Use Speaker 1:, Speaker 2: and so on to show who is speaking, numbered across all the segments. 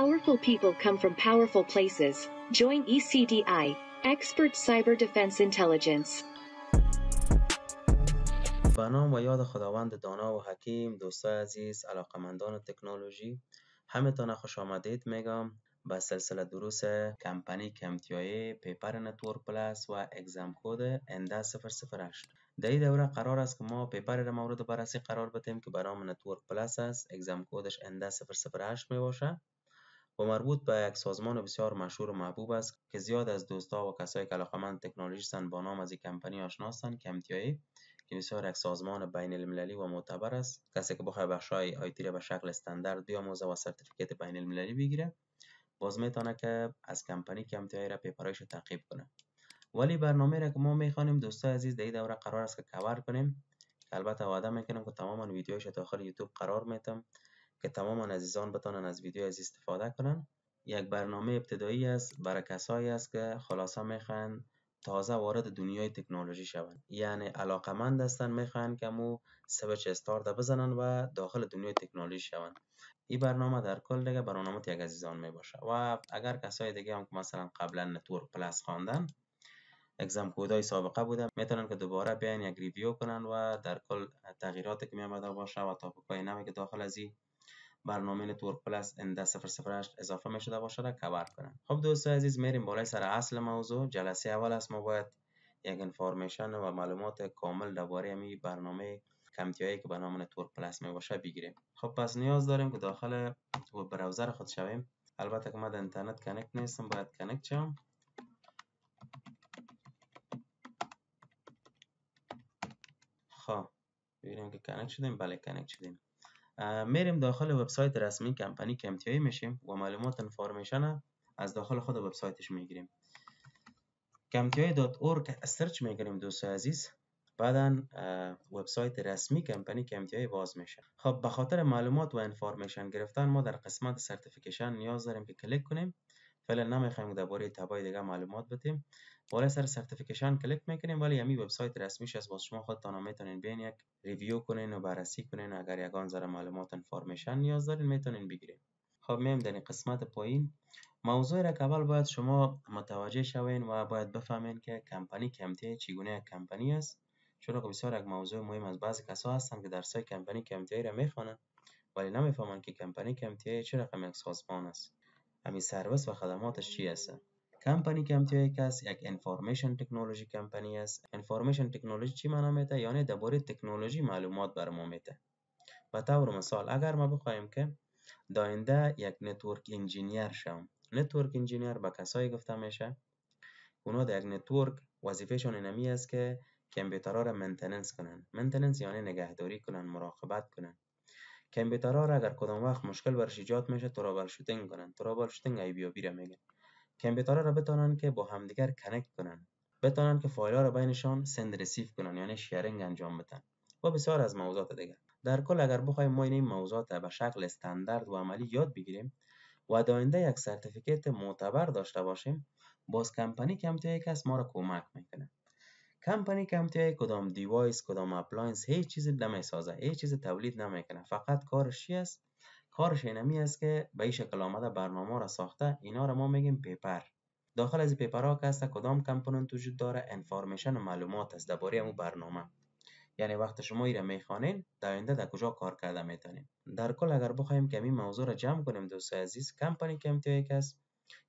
Speaker 1: Powerful people come from powerful places. Join ECDI, Expert Cyber Defense Intelligence. به نام و یاد خداوند دانا و حکیم دوستای عزیز علاقمندان تکنولوژی همتان خوش آمدید میگم به سلسله دروس کمپانی کمتیای پیپر نتور پلاس و اگزم کود انده 008 در این دوره قرار است که ما پیپر را مورد بررسی قرار بدیم که برام نتور پلاس است اگزم کودش انده 008 می باشه و مربوط به یک سازمان بسیار مشهور و محبوب است که زیاد از دوستا و کسایی که علاقمند تکنولوژی هستند با نام از این کمپانی آشنا هستند که که بسیار یک سازمان بین المللی و معتبر است کسی که بخواد بخشای آیتی را به شکل استاندارد بیاموزه و سرتیفیکیت بین المللی بگیره باز میتونه که از کمپانی که را پیپرایش تعقیب کنه ولی برنامه را که ما میخوانیم دوستای عزیز در دوره قرار است که کور کنیم البته وعده میکنم که تمام ویدیوهایش آخر یوتیوب قرار میتم که تمام عزیزان بتوانند از ویدیو از استفاده کنند یک برنامه ابتدایی است برای کسایی است که خلاصه میخوان تازه وارد دنیای تکنولوژی شوند یعنی مند هستن میخوان که مو سویچ استارت بزنن و داخل دنیای تکنولوژی شوند این برنامه در کل دیگه برنامه یک عزیزان می باشه و اگر کسای دیگه هم که مثلا قبلا نتور پلاس خواندن اگزم کودای سابقه بوده میتونن که دوباره بیان یک ریویو کنن و در کل تغییراتی که می باشه و تاپیک های نمی که داخل از برنامه نتورک پلاس اند 008 اضافه می شده باشه که بار کنم خب دوستان عزیز میریم بالای سر اصل موضوع جلسه اول است ما باید یک انفارمیشن و معلومات کامل درباره می برنامه کمتیایی که به نام نتورک پلاس می باشه بگیریم خب پس نیاز داریم که داخل وب براوزر خود شویم البته که من اینترنت کنکت نیستم باید کنکت شم خب ببینیم که کنکت شدیم بله کنکت شدیم میریم داخل وبسایت رسمی کمپانی کمتی میشیم و معلومات انفارمیشن از داخل خود وبسایتش میگیریم کمتیای.org سرچ میکنیم دوست عزیز بعدا وبسایت رسمی کمپانی کمتیای باز میشه خب به خاطر معلومات و انفارمیشن گرفتن ما در قسمت سرتیفیکیشن نیاز داریم که کلیک کنیم فعلا نمیخوایم درباره تبای دیگه معلومات بدیم بالا سر سرتیفیکیشن کلیک میکنیم ولی همین یعنی وبسایت رسمیش است باز شما خودتان میتونین بین یک ریویو کنین و بررسی کنین و اگر یگان ذره معلومات انفورمیشن نیاز دارین میتونین بگیرین خب میم در قسمت پایین موضوع را که اول باید شما متوجه شوین و باید بفهمین که کمپانی کمتی چگونه یک کمپانی است چرا که بسیار یک موضوع مهم از بعضی کسا هستن که درسای کمپانی کمتی را میخوانند ولی نمیفهمن که کمپانی کمتی چه رقم یک سازمان است همین سروس و خدماتش چی است کمپانی که یک کس یک انفارمیشن تکنولوژی کمپانی است انفارمیشن تکنولوژی چی معنا میده یعنی درباره تکنولوژی معلومات بر ما میده به طور مثال اگر ما بخوایم که داینده یک نتورک انجینیر شم نتورک انجینیر به کسایی گفته میشه اونا در یک نتورک وظیفهشون اینمی است که کمپیوترها را منتننس کنن منتننس یعنی نگهداری کنن مراقبت کنن کمپیوتر را اگر کدام وقت مشکل برش ایجاد میشه ترابل شوتینگ کنن ترابل شوتینگ بی را میگن کمپیوتر را بتانن که با همدیگر کنکت کنن بتانن که فایل ها را بینشان سند رسیف کنن یعنی شیرینگ انجام بدن و بسیار از موضوعات دیگر در کل اگر بخوایم ما این موضوعات به شکل استاندارد و عملی یاد بگیریم و داینده یک سرتیفیکت معتبر داشته باشیم باز کمپانی کمتر یک ما را کمک میکنه کمپانی که های کدام دیوایس کدام اپلاینس هیچ چیزی سازه هیچ چیز تولید نمیکنه فقط کارش چی است کارش اینمی است که به این شکل آمده برنامه را ساخته اینا را ما میگیم پیپر داخل از پیپرا که است کدام کمپوننت وجود داره انفارمیشن و معلومات است درباره اون برنامه یعنی وقت شما ایره میخوانین در آینده در کجا کار کرده میتونین در کل اگر بخوایم که موضوع را جمع کنیم دوست عزیز کمپانی که امتیای کس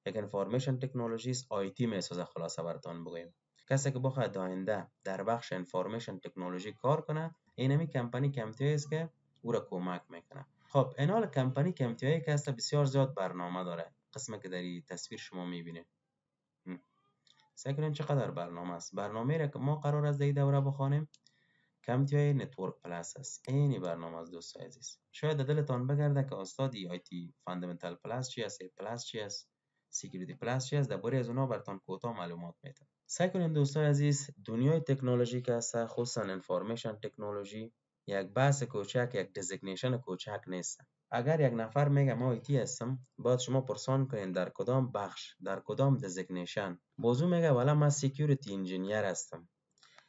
Speaker 1: یک انفارمیشن تکنولوژیست آیتی میسازه خلاصه براتان بگویم کسی که بخواد داینده در بخش انفارمیشن تکنولوژی کار کنه اینمی کمپانی کمتی است که او را کمک میکنه خب اینال کمپانی کمتی که بسیار زیاد برنامه داره قسمه که در تصویر شما میبینید کنیم چقدر برنامه است برنامه را که ما قرار از در دوره بخوانیم کمتی های نتورک پلاس است اینی برنامه از دوست است. شاید دلتان بگرده که استادی آیتی فاندمنتال پلاس چی است پلاس چی است سیکیوریتی پلاس چی است درباره از اونا برتان کوتاه معلومات میتم سعی کنین دوستان عزیز دنیای تکنولوژی که هست خصوصا انفارمیشن تکنولوژی یک بحث کوچک یک دزگنیشن کوچک نیست اگر یک نفر میگه ما ایتی هستم باید شما پرسان کنین در کدام بخش در کدام دزگنیشن بازو میگه ولی من سیکیوریتی انجینیر هستم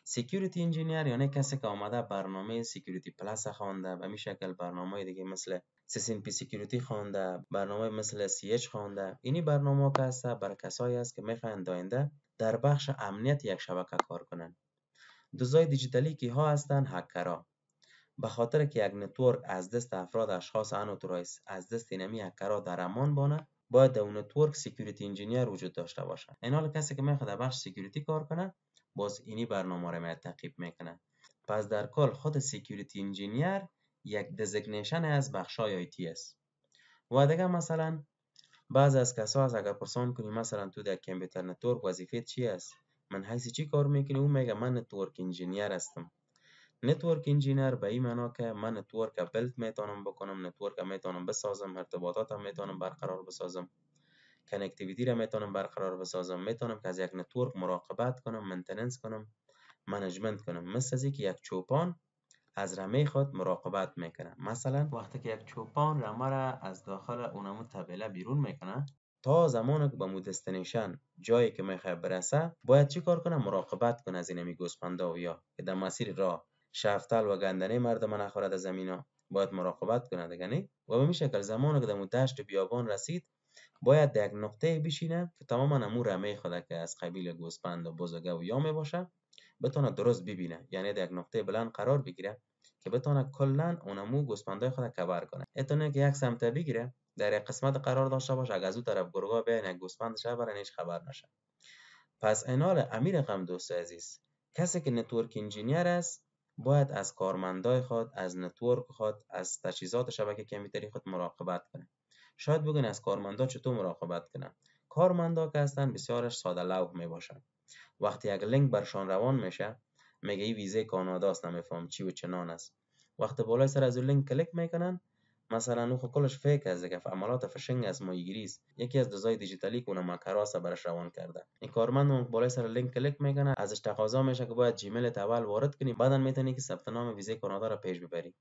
Speaker 1: سکیوریتی انجینیر یعنی کسی که آمده برنامه سکیوریتی پلاس خوانده و می شکل برنامه دیگه مثل سیسین پی سکیوریتی خوانده برنامه مثل سی اچ خوانده اینی برنامه که هست بر کسایی است که میخواین داینده در بخش امنیت یک شبکه کار کنن دوزای دیجیتالی کی ها هستن هکرها به خاطر که یک نتورک از دست افراد اشخاص انوتورایس از دست اینمی هکرها در امان بانه باید در نتورک سکیوریتی انجینیر وجود داشته باشه این حال کسی که میخواد بخش سکیوریتی کار کنه اینی برنامه را تعقیب میکنه پس در کل خود سیکیوریتی انجینیر یک دزگنیشن از بخشای آیتی است و دیگه مثلا بعض از کسا از اگر پرسان کنی مثلا تو در کمپیوتر نتورک وظیفه چی است من حیث چی کار میکنی او میگه من نتورک انجینیر هستم نتورک انجینیر به این معنا که من نتورک بلد میتونم بکنم نتورک میتونم بسازم ارتباطاتم میتونم برقرار بسازم کنکتیویتی را میتونم برقرار بسازم میتونم که از یک نتورک مراقبت کنم منتننس کنم منیجمنت کنم مثل از که یک چوپان از رمه خود مراقبت میکنه مثلا وقتی که یک چوپان رمه را از داخل اونمو تبله بیرون میکنه تا زمان که به مودستنیشن جایی که میخواه برسه باید چی کار کنه مراقبت کنه از این گوزپنده و یا که در مسیر راه شفتل و گندنه مردم نخورد از زمینا باید مراقبت کنه دیگه و به شکل زمان که در دشت بیابان رسید باید در یک نقطه بشینه که تماما امو رمه خود که از قبیل گوسپند و بزرگه و یامه باشه بتونه درست ببینه یعنی در یک نقطه بلند قرار بگیره که بتونه کلا اونمو گوسپندای خود کبر کنه اتونه که یک سمت بگیره در یک قسمت قرار داشته باشه اگر از او طرف گرگا بیاین یک گوسپند شه برن هیچ خبر نشه پس اینال امیر غم دوست عزیز کسی که نتورک انجینیر است باید از کارمندای خود از نتورک خود از تجهیزات شبکه کمپیوتری خود مراقبت کنه شاید بگن از کارمندا چطور مراقبت کنن کارمندا که هستن بسیارش ساده لوح می باشن وقتی یک لینک برشان روان میشه میگه این ویزه کاناداست نمیفهم چی و چنان است وقتی بالای سر از اون لینک کلیک میکنن مثلا او خب کلش فیک از که عملات فشنگ از مایگریز یکی از دزای دیجیتالی کنه ما کراس برش روان کرده این کارمند اون بالای سر لینک کلیک میکنه ازش تقاضا میشه که باید جیمیل اول وارد کنی بعدا میتونی که ثبت نام ویزه کانادا را پیش ببری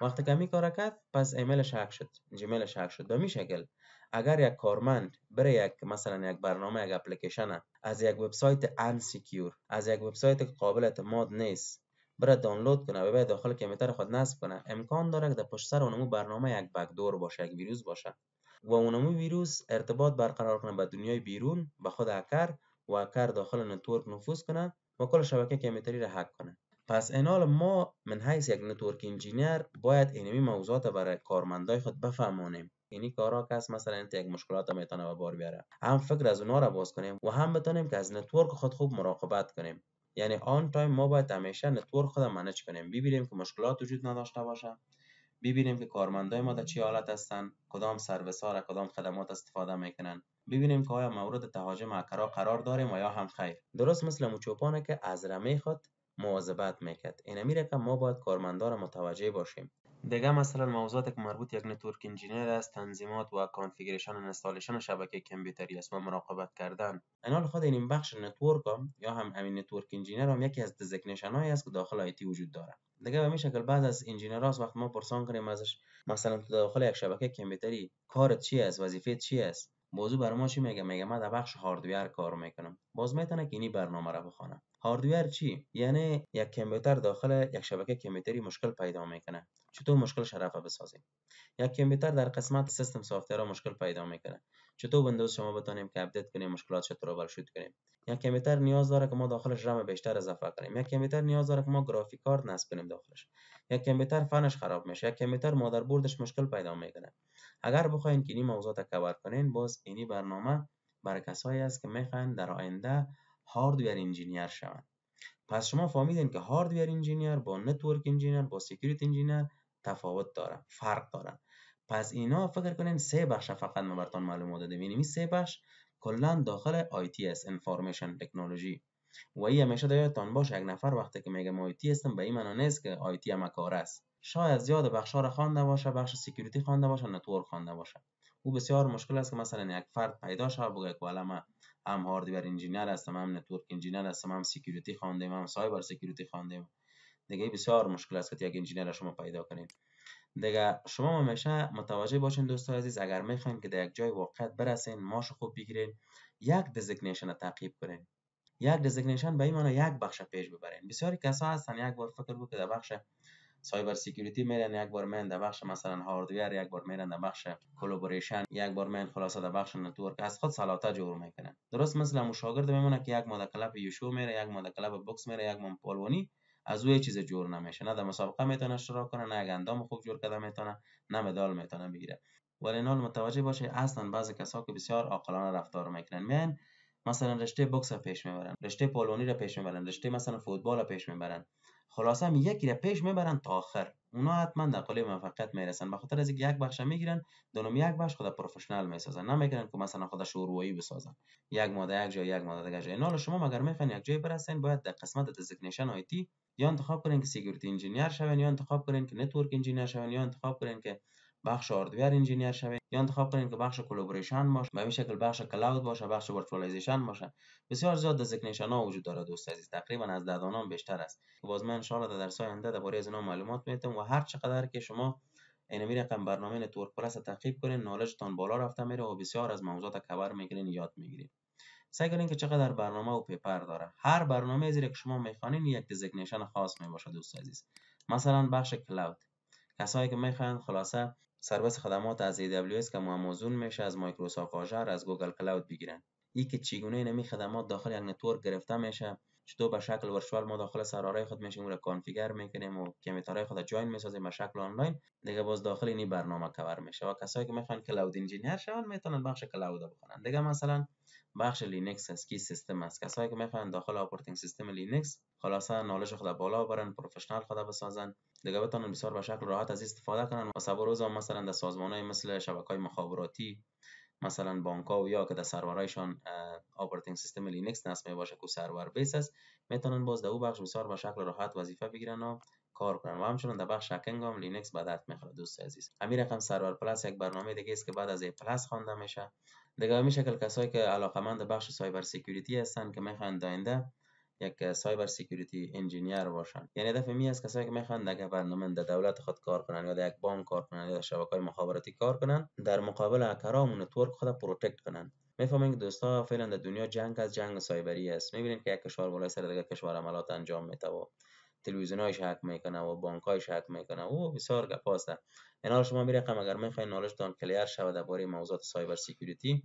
Speaker 1: وقتی کمی کار کرد پس ایمیل شک شد جیمیل شک شد به شکل اگر یک کارمند بره یک مثلا یک برنامه یک اپلیکیشن از یک وبسایت ان سیکور، از یک وبسایت قابل اعتماد نیست برد دانلود کنه و بعد داخل کمیتر خود نصب کنه امکان داره که در پشت سر اونمو برنامه یک بکدور باشه یک ویروس باشه و اونمو ویروس ارتباط برقرار کنه با دنیای بیرون به خود هکر و هکر داخل نتورک نفوذ کنه و کل شبکه کمیتری را هک کنه پس انال ما من حیث یک نتورک انجینیر باید اینمی موضوعات برای کارمندای خود بفهمانیم اینی کارا کس مثلا انت یک مشکلات میتونه به بار بیاره هم فکر از اونها را باز کنیم و هم بتونیم که از نتورک خود خوب مراقبت کنیم یعنی آن تایم ما باید همیشه نتورک خود منج کنیم ببینیم که مشکلات وجود نداشته باشه ببینیم که کارمندای ما در چه حالت هستن کدام سرویس ها را کدام خدمات استفاده میکنن ببینیم که آیا مورد تهاجم اکرا قرار داریم و یا هم خیر درست مثل موچوپانه که از رمه خود مواظبت میکرد این میره ما باید کارمندا متوجه باشیم دیگه مثلا موضوعات که مربوط یک نتورک انجینیر است تنظیمات و کانفیگریشن و انستالیشن شبکه کمپیوتری است و مراقبت کردن حال خود این بخش نتورک هم یا هم همین نتورک انجینیر هم یکی از دزگنیشن هایی است که داخل آیتی وجود داره دیگه به میشکل شکل بعد از انجینیر هاست وقت ما پرسان کنیم ازش مثلا تو داخل یک شبکه کمپیوتری کار چی است وظیفه چی است موضوع بر ما چی میگه میگه من در بخش هاردویر کار میکنم باز میتونه که اینی برنامه رو بخوانم هاردویر چی یعنی یک کامپیوتر داخل یک شبکه کامپیوتری مشکل پیدا میکنه چطور مشکل شرفه بسازیم یک کامپیوتر در قسمت سیستم را مشکل پیدا میکنه چطور ویندوز شما بتونیم که اپدیت کنیم چطور رو برشید کنیم یک کامپیوتر نیاز داره که ما داخلش رم بیشتر اضافه کنیم یک کامپیوتر نیاز داره که ما گرافیک کارت نصب کنیم داخلش یک کامپیوتر فنش خراب میشه یک کامپیوتر مادربردش مشکل پیدا میکنه اگر بخواین که این موضوعات کور کنین باز اینی برنامه برای کسایی است که میخوان در آینده هاردویر انجینیر شوند پس شما فهمیدین که هاردویر انجینیر با نتورک انجینیر با سکیوریتی انجینیر تفاوت داره فرق داره پس اینا فکر کنین سه بخش فقط ما براتون معلومات دادیم یعنی این سه بخش کلا داخل آی اس انفورمیشن تکنولوژی و این همیشه یادتان باشه یک نفر وقتی که میگه ما آی تی هستم به این معنا نیست که آی تی هم کار است شاید زیاد بخشا را خوانده باشه بخش سکیوریتی خوانده باشه نتورک خوانده باشه او بسیار مشکل است که مثلا یک فرد پیدا شه بگه که هم هاردور انجینیر هستم هم نتورک انجینیر هستم هم سکیوریتی خواندم هم سایبر سکیوریتی خواندم دیگه بسیار مشکل است که یک انجینیر شما پیدا کنید دیگه شما همیشه متوجه باشین دوستان عزیز اگر میخواین که در یک جای واقعیت برسین ماش خوب بگیرین یک دزگنیشن تعقیب کنین یک دزگنیشن به این معنی یک بخش پیش ببرین بسیاری کسا هستن یک بار فکر بود که در بخش سایبر سکیوریتی میرن یک بار میرن در بخش مثلا هاردویر یک بار میرن در بخش کلابوریشن یک بار میرن خلاصه در بخش نتورک از خود سلاته جور میکنن درست مثل مو شاگرد میمونه که یک ماده کلاب یوشو میره یک ماده کلاب بوکس میره یک مون پالوانی از او چیز جور نمیشه نه در مسابقه میتونه اشتراک کنه نه اگه اندام خوب جور کرده میتونه نه مدال میتونه بگیره ولی نال متوجه باشه اصلا بعضی کسا که بسیار عاقلانه رفتار میکنن میان مثلا رشته بوکس را پیش میبرن رشته پالونی را پیش میبرن رشته مثلا فوتبال را پیش میبرن خلاصه هم یکی را پیش میبرن تا آخر اونا حتما در قالب موفقیت میرسن به خاطر از اینکه یک بخش میگیرن دونم یک بخش خود پروفشنال میسازن نمیگیرن که مثلا خود شوروایی بسازن یک ماده یک جای یک ماده دیگه جای نال شما مگر میفهمین یک جای برسین باید در قسمت دزگنیشن آی تی یا انتخاب کنین که سکیوریتی انجینیر شون یا انتخاب کنین که نتورک انجینیر شون یا انتخاب کنین که بخش هاردویر انجینیر شوید یا انتخاب کنید که بخش کلابوریشن باشه به شکل بخش کلاود باشه بخش ورچوالایزیشن باشه بسیار زیاد دزگنیشن ها وجود داره دوست عزیز تقریبا از ددانان بیشتر است که باز من در درس آینده درباره از اینا معلومات میتم و هر چقدر که شما اینمی رقم برنامه نتورک پلاس تقریب کنین نالجتان بالا رفته میره و بسیار از موضوعات کبر میگیرین یاد میگیرین سعی کنین که چقدر برنامه و پیپر داره هر برنامه زیر که شما میخوانین یک دزگنیشن خاص میباشه دوست عزیز مثلا بخش کلاود کسایی که میخوان خلاصه سرویس خدمات از AWS که ما میشه از مایکروسافت آژر از گوگل کلاود بگیرن این که چگونه این خدمات داخل یک نتورک گرفته میشه چطور به شکل ورچوال ما داخل سرارای خود میشیم را کانفیگر میکنیم و کمیتاره خود جوین میسازیم به شکل آنلاین دیگه باز داخل این برنامه کور میشه و کسایی که میخوان کلاود انجینیر شون میتونن بخش کلاود بخونن دیگه مثلا بخش لینکس اسکی کی سیستم است کسایی که میخوان داخل اپراتینگ سیستم لینکس خلاصا نالش خدا بالا برن پروفشنال خود بسازن دیگه بتونن بسیار به شکل راحت از استفاده کنن و سبا روز مثلا در سازمان مثل شبکه های مخابراتی مثلا بانک و یا که در سرورایشان اپراتینگ سیستم لینکس نصب می باشه که سرور بیس است میتونن باز در او بخش بسیار به شکل راحت وظیفه بگیرن و کار کنن و همچنان در بخش هکینگ هم لینکس به درد میخوره دوست عزیز همین رقم سرور پلاس یک برنامه دیگه است که بعد از ای پلاس خوانده میشه دیگه همین شکل کسایی که علاقمند بخش سایبر سکیوریتی هستن که میخوان داینده یک سایبر سکیوریتی انجینیر باشن یعنی دفعه می از کسایی که میخوان دیگه برنامه در دولت خود کار کنن یا یک بانک کار کنن یا در های مخابراتی کار کنن در مقابل اکرام و نتورک خود پروتکت کنن میفهمین که دوستا فعلا در دنیا جنگ از جنگ سایبری است میبینین که یک کشور بالای سر دیگه کشور عملات انجام میده های حک میکنه و های حک میکنه و بسیار گپ هاست اینا شما میرقم اگر میخواین دان کلیر شود درباره موضوعات سایبر سکیوریتی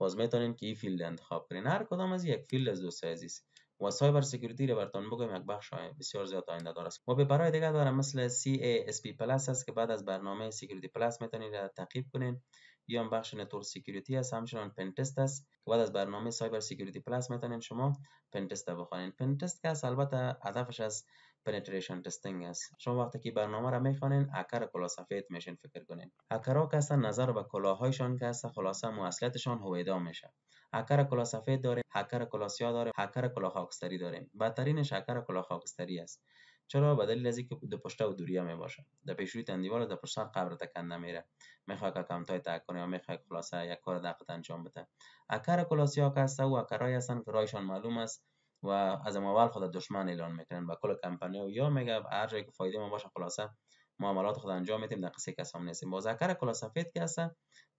Speaker 1: باز میتونین که این فیلد انتخاب کنین هر کدام از یک فیلد از دوست عزیز و سایبر سکیوریتی رو برتون بگویم یک بخش بسیار زیاد آینده دار است و به برای دیگر دارم مثل CASP پلاس است که بعد از برنامه سکیوریتی پلاس میتونید تعقیب کنین یا هم بخش نتور سکیوریتی است همچنان پنتست است که بعد از برنامه سایبر سکیوریتی پلاس میتونیم شما پنتست بخوانین پنتست که البته هدفش از پنتریشن تستینگ است شما وقتی که برنامه را میخوانین اکر کلاه سفید میشین فکر کنین هکرها که اصلا نظر به کلاههایشان که هست خلاصه مواصلتشان هویدا میشه هکر کلاه سفید داریم هکر کلاسیا داریم هکر کلاه خاکستری داریم بدترینش هکر کلاه خاکستری است چرا به دلیل از اینکه دو پشته و دوریا می باشه در پیشوی تندیوال در پشت قبر تکن نمیره میخواد که کمتای تک کنه یا میخواد خلاصه یک کار دقیق انجام بده اکر کلاسیا که هست و اکرای هستن که رایشان معلوم است و از اول خود دشمن اعلان میکنن و کل کمپانی و یا میگه هر جایی که فایده ما باشه خلاصه معاملات خود انجام میدیم در قصه کسام نیستیم کار کلا سفید که هستن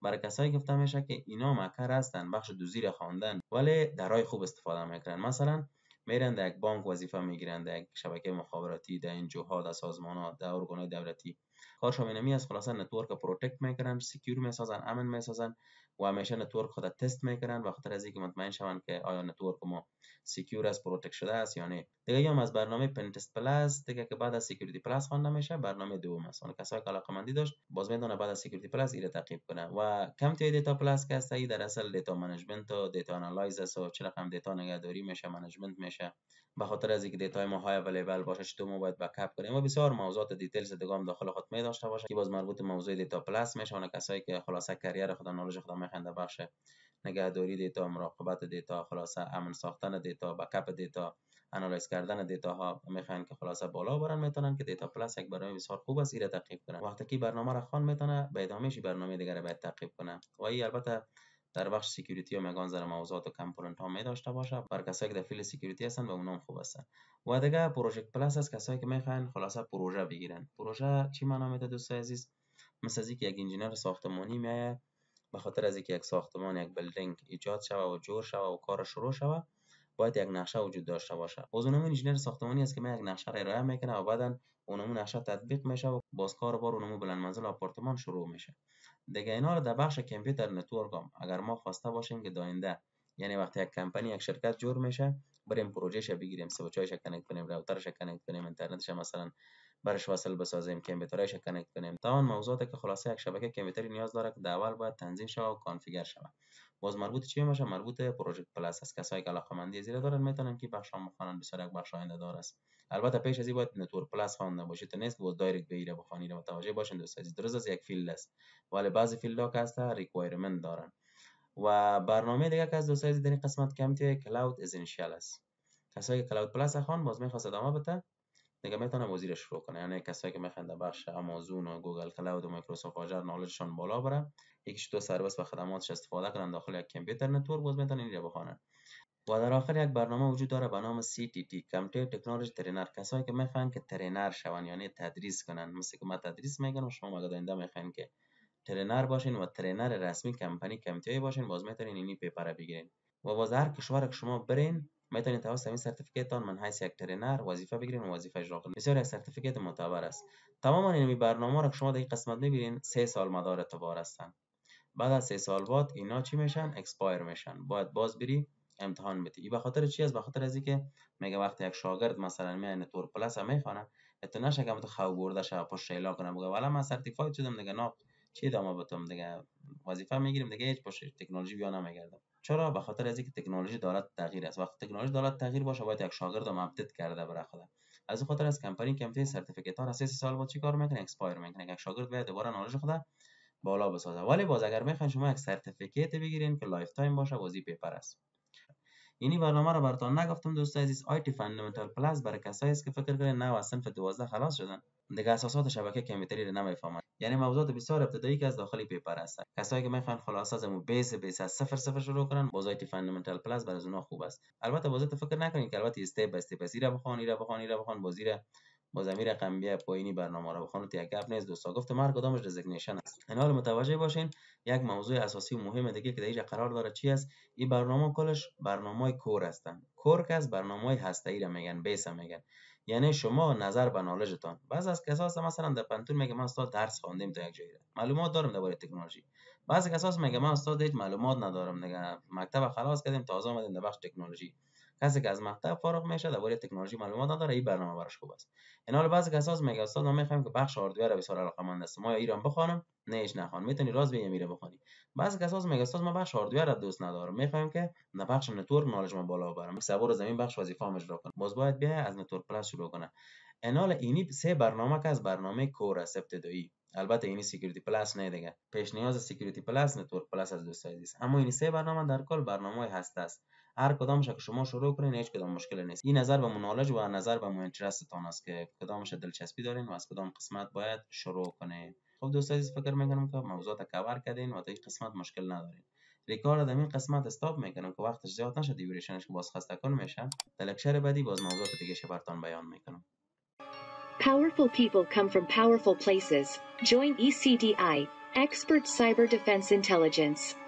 Speaker 1: برای کسایی گفته میشه که اینا مکر هستن بخش دوزیر خواندن ولی درای خوب استفاده میکنن مثلا میرن در یک بانک وظیفه میگیرن در یک شبکه مخابراتی در این جوها در سازمان ها در ارگان دولتی کار اینمی از خلاصا نتورک پروتکت میکنن سیکیور میسازن امن میسازن و همیشه نتورک خود تست میکنن و خاطر از اینکه مطمئن شوند که آیا نتورک ما سکیور است پروتکت شده است یا نه دیگه هم از برنامه پنتست پلاس دیگه که بعد از سکیوریتی پلاس خوانده میشه برنامه دوم است اون کسایی که علاقه مندی داشت باز میدونه بعد از سکیوریتی پلاس ایره تعقیب کنه و کم تی دیتا پلاس که هست در اصل دیتا منیجمنت و دیتا انالایز است و چه رقم دیتا نگهداری میشه منیجمنت میشه به خاطر از اینکه دیتا ما های اویلیبل باشه چطور ما باید بکاپ کنیم و بسیار موضوعات دیتیلز دیگه هم داخل خود می داشته باشه که باز مربوط موضوع دیتا پلاس میشه اون کسایی که خلاصه کریر خود نالوج خود آموزنده بخش نگهداری دیتا مراقبت دیتا خلاصه امن ساختن دیتا کپ دیتا انالیز کردن دیتا ها میخوان که خلاصه بالا برن میتونن که دیتا پلاس یک برنامه بسیار خوب است ایره تعقیب کنن وقتی که برنامه را خوان میتونه به ادامهش برنامه دیگر باید تعقیب کنه و این البته در بخش سکیوریتی و مگان زر موضوعات و کمپوننت ها می داشته باشه بر کسایی که در فیل سکیوریتی هستن به اونام خوب هستن و دیگه پروژه پلاس از کسایی که میخوان خلاصه پروژه بگیرن پروژه چی معنا میده دوست عزیز مثل که یک انجینر ساختمانی میاد به خاطر از اینکه یک ساختمان یک بلدینگ ایجاد شوه و جور شوه و کار شروع شوه باید یک نقشه وجود داشته باشه اونم انجینیر ساختمانی است که من یک نقشه را ارائه میکنه و بعدا اونم نقشه تطبیق میشه و باز کار بار اونم بلند منزل آپارتمان شروع میشه دیگه اینا رو در بخش کامپیوتر نتورک هم اگر ما خواسته باشیم که داینده یعنی وقتی یک کمپانی یک شرکت جور میشه بریم پروژهش بگیریم سوچایش کنکت کنیم راوترش کنکت کنیم اینترنتش مثلا برش وصل بسازیم کامپیوترش کانکت کنیم تا اون موضوعات که خلاصه یک شبکه کامپیوتری نیاز داره که در اول باید تنظیم شود و کانفیگر شود باز مربوط چی میشه مربوط پروژه پلاس است کسایی که علاقه زیره دارن میتونن که بخش مخوانن بسیار یک بخش آینده دار است البته پیش از این باید نتور پلاس خوان نباشه تا نیست باز دایرکت بگیره بخونی رو متوجه باشین دوست عزیز درست از یک فیلد است ولی بعضی ها که هست ریکوایرمنت دارن و برنامه دیگه که از دوست عزیز در این قسمت کمتی کلاود اسنشیال است کسایی که کلاود پلاس خوان باز میخواست ادامه بده دیگه میتونه وزیر رو کنه یعنی کسایی که میخوان بخش آمازون و گوگل کلاود و مایکروسافت آجر نالششون بالا بره یکیش دو سرویس و خدماتش استفاده کنن داخل یک کامپیوتر نتورک باز میتونن اینجا و در آخر یک برنامه وجود داره به نام CTT کامپیوتر تکنولوژی ترینر کسایی که میخوان که ترینر شون یعنی تدریس کنن مثل که ما تدریس میگن و شما مگه دنده میخوان که ترینر باشین و ترینر رسمی کمپانی کمپیوتری باشین باز میتونین اینی پیپر بگیرین و باز هر کشور که شما برین میتونید توسط این سرتیفیکتتان من های یک وظیفه بگیرین و وظیفه اجرا کنید بسیار یک سرتیفیکیت معتبر است تماما این برنامه را که شما در قسمت میبینین سه سال مدار اعتبار هستند بعد از سه سال بعد اینا چی میشن اکسپایر میشن باید باز بری امتحان بدی به خاطر چی است به خاطر از اینکه میگه وقتی یک شاگرد مثلا میانه تور پلاس هم میخونه تو نشه که خواب برده شه پشت شیلا کنه بگه والا من سرتیفایت شدم دیگه نا چی دامه بتم دیگه وظیفه میگیریم دیگه هیچ پشت تکنولوژی بیا نمیگردم چرا به خاطر از اینکه تکنولوژی دارد تغییر است وقتی تکنولوژی دارد تغییر باشه باید یک شاگرد مبدد کرده برای خود از این خاطر از کمپانی کمپین سرتیفیکیت ها سه سال بعد چیکار میکنه اکسپایر میکنه یک شاگرد باید دوباره نالج خود بالا بسازه ولی باز اگر میخواین شما یک سرتیفیکیت بگیرین که لایف تایم باشه بازی پیپر است یعنی برنامه رو براتان نگفتم دوست عزیز آی تی فاندامنتال پلاس برای کسایی است که فکر کنه نه از صنف 12 خلاص شدن دیگه اساسات شبکه کامپیوتری رو نمیفهمن یعنی موضوعات بسیار ابتدایی که از داخل پیپر هستن کسایی که میخوان خلاص از بیس بیس از صفر صفر شروع کنن باز آی تی فاندامنتال پلاس برای اونها خوب است البته بازت فکر نکنید که البته استپ به استپ رو بخونید رو بخوان رو بخونید بازی با زمیر بیا پایینی برنامه را بخوان تو یک گپ نیز دوستا گفته هر کدامش رزگنیشن است این حال متوجه باشین یک موضوع اساسی و مهم دیگه که در قرار داره چی است این برنامه کلش برنامه کور هستن کور که از برنامه هسته ای را میگن بیس میگن یعنی شما نظر به نالجتان بعض از کسا مثلا در پنتون میگه من استاد درس خواندیم تا یک جایی معلومات دارم درباره تکنولوژی بعضی کساس میگه من استاد هیچ معلومات ندارم دیگه مکتب خلاص کردیم تازه اومدیم در بخش تکنولوژی کسی که از مکتب فارغ میشه درباره تکنولوژی معلومات نداره این برنامه براش خوب است این حال بعضی کسا میگه استاد ما میخوایم که بخش رو بسیار علاقمند است ما ایران بخوانم نه ایش نخوان میتونی راز بیه میره بخوانی بعضی کسا میگه استاد ما بخش هاردویر رو دوست ندارم میخوایم که نه بخش نتور نالج ما بالا برم سوار زمین بخش وظیفه اجرا کنم باز باید بیا از نتور پلاس شروع کنه انال حال اینی سه برنامه که از برنامه کور است ابتدایی البته اینی سکیوریتی پلاس نه دیگه پیش نیاز سکیوریتی پلاس تور پلاس از دو عزیز اما این سه برنامه در کل برنامه هست است هر کدامش که شما شروع کنین هیچ کدام مشکل نیست این نظر به منالج و نظر به منچرستتان است که کدامش دلچسپی دارین و از کدام قسمت باید شروع کنین خب دوست عزیز فکر میکنم که موضوعات کبر کردین و تا قسمت مشکل ندارین ریکارد این قسمت استاپ میکنم که وقتش زیاد نشد، دیوریشنش که باز خسته کن میشه در لکچر بعدی باز موضوعات دیگه براتون بیان میکنم Powerful people come from powerful places. Join ECDI, Expert Cyber Defense Intelligence.